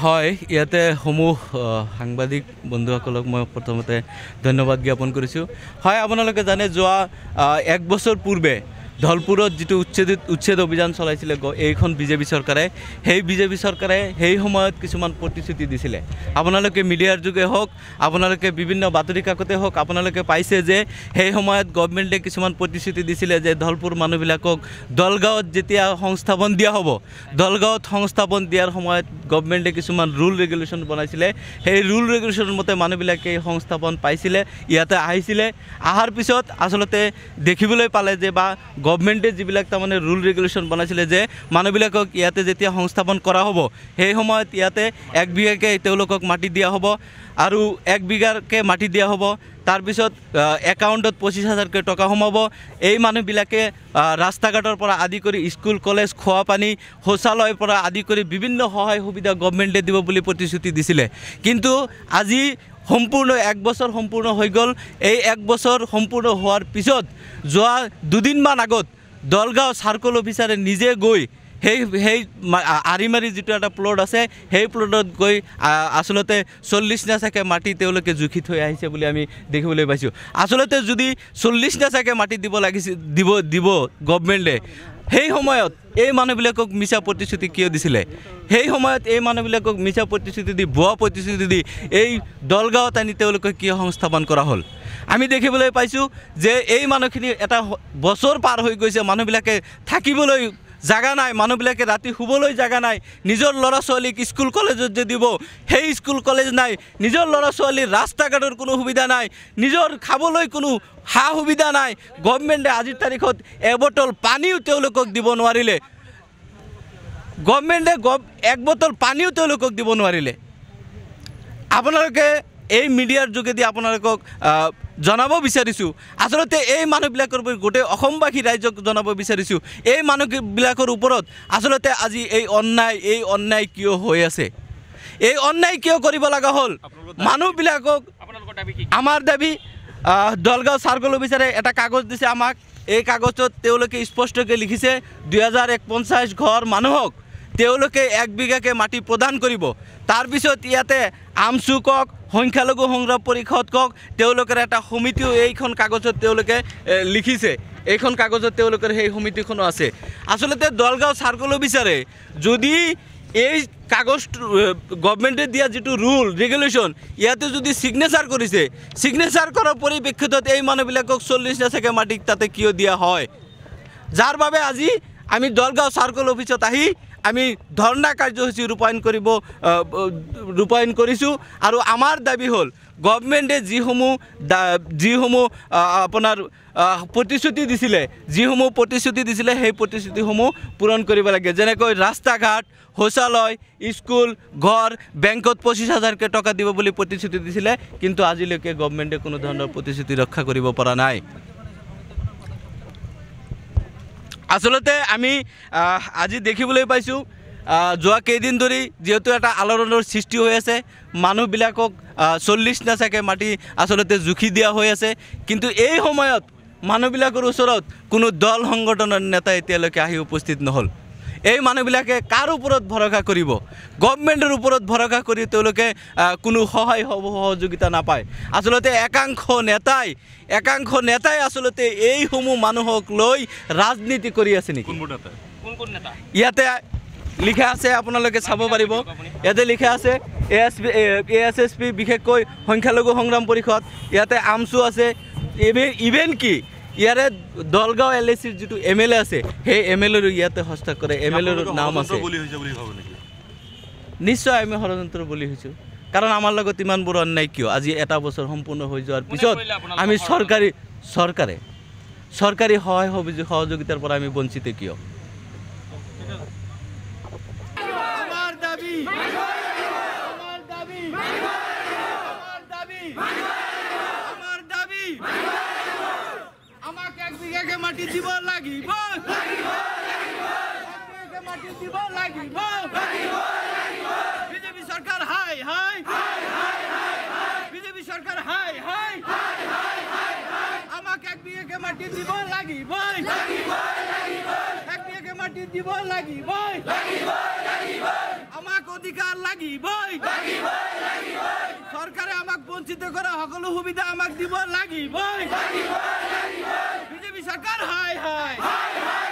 হয় ইয়াতে সমূহ সাংবাদিক বন্ধুসকলক মই প্ৰথমতে ধন্যবাদ জ্ঞাপন কৰিছোঁ হয় আপোনালোকে জানে যোৱা এক বছৰ পূৰ্বে ঢলপুৰত যিটো উচ্ছেদ উচ্ছেদ অভিযান চলাইছিলে এইখন বিজেপি চৰকাৰে সেই বিজেপি চৰকাৰে সেই সময়ত কিছুমান প্ৰতিশ্ৰুতি দিছিলে আপোনালোকে মিডিয়াৰ যোগে হওক আপোনালোকে বিভিন্ন বাতৰি কাকতে হওক আপোনালোকে পাইছে যে সেই সময়ত গভমেণ্টে কিছুমান প্ৰতিশ্ৰুতি দিছিলে যে ঢলপুৰ মানুহবিলাকক দলগাঁৱত যেতিয়া সংস্থাপন দিয়া হ'ব দলগাঁৱত সংস্থাপন দিয়াৰ সময়ত গভমেণ্টে কিছুমান ৰুল ৰেগুলেশ্যন বনাইছিলে সেই ৰুল ৰেগুলেশ্যন মতে মানুহবিলাকে সংস্থাপন পাইছিলে ইয়াতে আহিছিলে অহাৰ পিছত আচলতে দেখিবলৈ পালে যে বা গভমেণ্টে যিবিলাক তাৰমানে ৰুল ৰেগুলেশ্যন বনাইছিলে যে মানুহবিলাকক ইয়াতে যেতিয়া সংস্থাপন কৰা হ'ব সেই সময়ত ইয়াতে এক বিঘাকৈ তেওঁলোকক মাটি দিয়া হ'ব আৰু এক বিঘাকৈ মাটি দিয়া হ'ব তাৰপিছত একাউণ্টত পঁচিছ হাজাৰকৈ টকা সোমাব এই মানুহবিলাকে ৰাস্তা ঘাটৰ পৰা আদি কৰি স্কুল কলেজ খোৱা পানী শৌচালয়ৰ পৰা আদি কৰি বিভিন্ন সহায় সুবিধা গভমেণ্টে দিব বুলি প্ৰতিশ্ৰুতি দিছিলে কিন্তু আজি সম্পূৰ্ণ এক বছৰ সম্পূৰ্ণ হৈ গ'ল এই এক বছৰ সম্পূৰ্ণ হোৱাৰ পিছত যোৱা দুদিনমান আগত দলগাঁও চাৰ্কল অফিচাৰে নিজে গৈ সেই সেই আৰিমাৰি যিটো এটা প্লট আছে সেই প্লটত গৈ আচলতে চল্লিছ নেচাকৈ মাটি তেওঁলোকে জুখি থৈ আহিছে বুলি আমি দেখিবলৈ পাইছোঁ আচলতে যদি চল্লিছ নেচাকৈ মাটি দিব লাগিছিল দিব দিব গভমেণ্টে সেই সময়ত এই মানুহবিলাকক মিছা প্ৰতিশ্ৰুতি কিয় দিছিলে সেই সময়ত এই মানুহবিলাকক মিছা প্ৰতিশ্ৰুতি দি ভুৱা প্ৰতিশ্ৰুতি দি এই দলগাঁৱত আনি তেওঁলোকে কিয় সংস্থাপন কৰা হ'ল আমি দেখিবলৈ পাইছোঁ যে এই মানুহখিনি এটা বছৰ পাৰ হৈ গৈছে মানুহবিলাকে থাকিবলৈ জাগা নাই মানুহবিলাকে ৰাতি শুবলৈ জাগা নাই নিজৰ ল'ৰা ছোৱালীক স্কুল কলেজত যে দিব সেই স্কুল কলেজ নাই নিজৰ ল'ৰা ছোৱালীৰ ৰাস্তা ঘাটৰ কোনো সুবিধা নাই নিজৰ খাবলৈ কোনো সা সুবিধা নাই গভমেণ্টে আজিৰ তাৰিখত এবটল পানীও তেওঁলোকক দিব নোৱাৰিলে গভমেণ্টে গ এক বটল পানীও তেওঁলোকক দিব নোৱাৰিলে আপোনালোকে এই মিডিয়াৰ যোগেদি আপোনালোকক জনাব বিচাৰিছোঁ আচলতে এই মানুহবিলাকৰ ওপৰত গোটেই অসমবাসী ৰাইজক জনাব বিচাৰিছোঁ এই মানুহবিলাকৰ ওপৰত আচলতে আজি এই অন্যায় এই অন্যায় কিয় হৈ আছে এই অন্যায় কিয় কৰিব লগা হ'ল মানুহবিলাকক আমাৰ দাবী দলগাঁও চাৰ্কল অফিচাৰে এটা কাগজ দিছে আমাক এই কাগজত তেওঁলোকে স্পষ্টকৈ লিখিছে দুহেজাৰ এক পঞ্চাছ ঘৰ মানুহক তেওঁলোকে এক বিঘাকে মাটি প্ৰদান কৰিব তাৰপিছত ইয়াতে আমচু কওক সংখ্যালঘু সংগ্ৰহ কওক তেওঁলোকৰ এটা সমিতিও এইখন কাগজত তেওঁলোকে লিখিছে এইখন কাগজত তেওঁলোকৰ সেই সমিতিখনো আছে আচলতে দলগাঁও চাৰ্কলো বিচাৰে যদি এই কাগজ গভমেণ্টে দিয়া যিটো ৰুল ৰেগুলেশ্যন ইয়াতে যদি চিগনেচাৰ কৰিছে চিগনেচাৰ কৰাৰ পৰিপ্ৰেক্ষিতত এই মানুহবিলাকক চল্লিছ নাচাকৈ মাটিক তাতে কিয় দিয়া হয় যাৰ বাবে আজি আমি দলগাঁও চাৰ্কল অফিচত আহি আমি ধৰ্ণা কাৰ্যসূচী ৰূপায়ণ কৰিব ৰূপায়ণ কৰিছোঁ আৰু আমাৰ দাবী হল গভমেণ্টে যিসমূহ যিসমূহ আপোনাৰ প্ৰতিশ্ৰুতি দিছিলে যিসমূহ প্ৰতিশ্ৰুতি দিছিলে সেই প্ৰতিশ্ৰুতিসমূহ পূৰণ কৰিব লাগে যেনেকৈ ৰাস্তা ঘাট শৌচালয় স্কুল ঘৰ বেংকত পঁচিছ হাজাৰকৈ টকা দিব বুলি প্ৰতিশ্ৰুতি দিছিলে কিন্তু আজিলৈকে গভমেণ্টে কোনো ধৰণৰ প্ৰতিশ্ৰুতি ৰক্ষা কৰিব পৰা নাই আচলতে আমি আজি দেখিবলৈ পাইছোঁ যোৱা কেইদিন ধৰি যিহেতু এটা আলোড়নৰ সৃষ্টি হৈ আছে মানুহবিলাকক চল্লিছ নাচাকে মাটি আচলতে জুখি দিয়া হৈ আছে কিন্তু এই সময়ত মানুহবিলাকৰ ওচৰত কোনো দল সংগঠনৰ নেতা এতিয়ালৈকে আহি উপস্থিত নহ'ল এই মানুহবিলাকে কাৰ ওপৰত ভৰসা কৰিব গভমেণ্টৰ ওপৰত ভৰসা কৰি তেওঁলোকে কোনো সহায় হ'ব সহযোগিতা নাপায় আচলতে একাংশ নেতাই একাংশ নেতাই আচলতে এইসমূহ মানুহক লৈ ৰাজনীতি কৰি আছে নেকি ইয়াতে লিখা আছে আপোনালোকে চাব পাৰিব ইয়াতে লিখা আছে A S P A S S P বিশেষকৈ সংখ্যালঘু সংগ্ৰাম পৰিষদ ইয়াতে আমচু আছে ইভেন কি ইয়াৰে দলগাঁও এল এ চিৰ যিটো এম এল এ আছে সেই এম এল এৰো ইয়াতে হস্তাক্ষৰ কৰে এম এল এৰো নাম আছে নিশ্চয় আমি ষড়যন্ত্ৰ বলি হৈছোঁ কাৰণ আমাৰ লগত ইমানবোৰ অন্যায় কিয় আজি এটা বছৰ সম্পূৰ্ণ হৈ যোৱাৰ পিছত আমি চৰকাৰী চৰকাৰে চৰকাৰী সহায় সহযোগিতাৰ পৰা আমি বঞ্চিত কিয় মাটি দিব লাগিবই একটিয়াকে মাটি দিব লাগিবই আমাক অধিকার লাগিবই সরকারে আমাক বঞ্চিত করা সকলো সুবিধা আমাক দিব লাগিবই বিজেপি সরকার হাই হাই